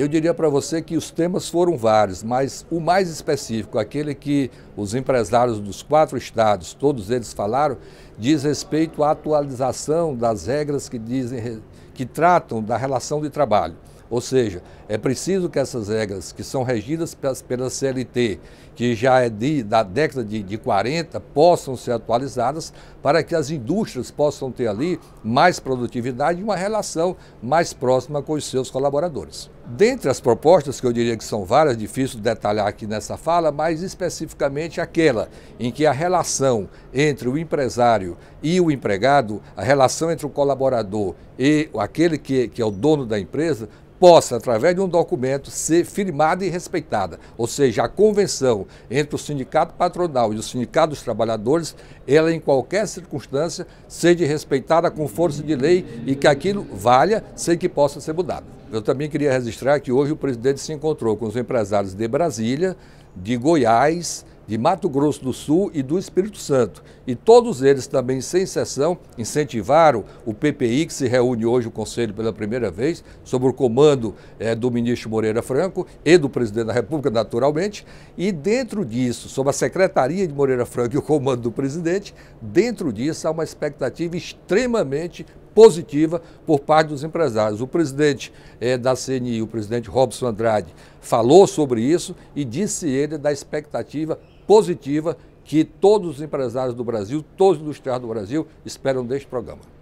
Eu diria para você que os temas foram vários, mas o mais específico, aquele que os empresários dos quatro estados, todos eles falaram, diz respeito à atualização das regras que dizem que tratam da relação de trabalho. Ou seja, é preciso que essas regras, que são regidas pela CLT, que já é de, da década de, de 40, possam ser atualizadas para que as indústrias possam ter ali mais produtividade e uma relação mais próxima com os seus colaboradores. Dentre as propostas, que eu diria que são várias, difícil detalhar aqui nessa fala, mas especificamente aquela em que a relação entre o empresário e o empregado, a relação entre o colaborador e aquele que, que é o dono da empresa, possa, através de um documento, ser firmada e respeitada. Ou seja, a convenção entre o sindicato patronal e o sindicato dos trabalhadores, ela em qualquer circunstância seja respeitada com força de lei e que aquilo valha sem que possa ser mudado. Eu também queria registrar que hoje o presidente se encontrou com os empresários de Brasília, de Goiás, de Mato Grosso do Sul e do Espírito Santo. E todos eles também, sem exceção, incentivaram o PPI, que se reúne hoje o Conselho pela primeira vez, sob o comando é, do ministro Moreira Franco e do presidente da República, naturalmente. E dentro disso, sob a secretaria de Moreira Franco e o comando do presidente, dentro disso há uma expectativa extremamente positiva por parte dos empresários. O presidente eh, da CNI, o presidente Robson Andrade, falou sobre isso e disse ele da expectativa positiva que todos os empresários do Brasil, todos os industriais do Brasil esperam deste programa.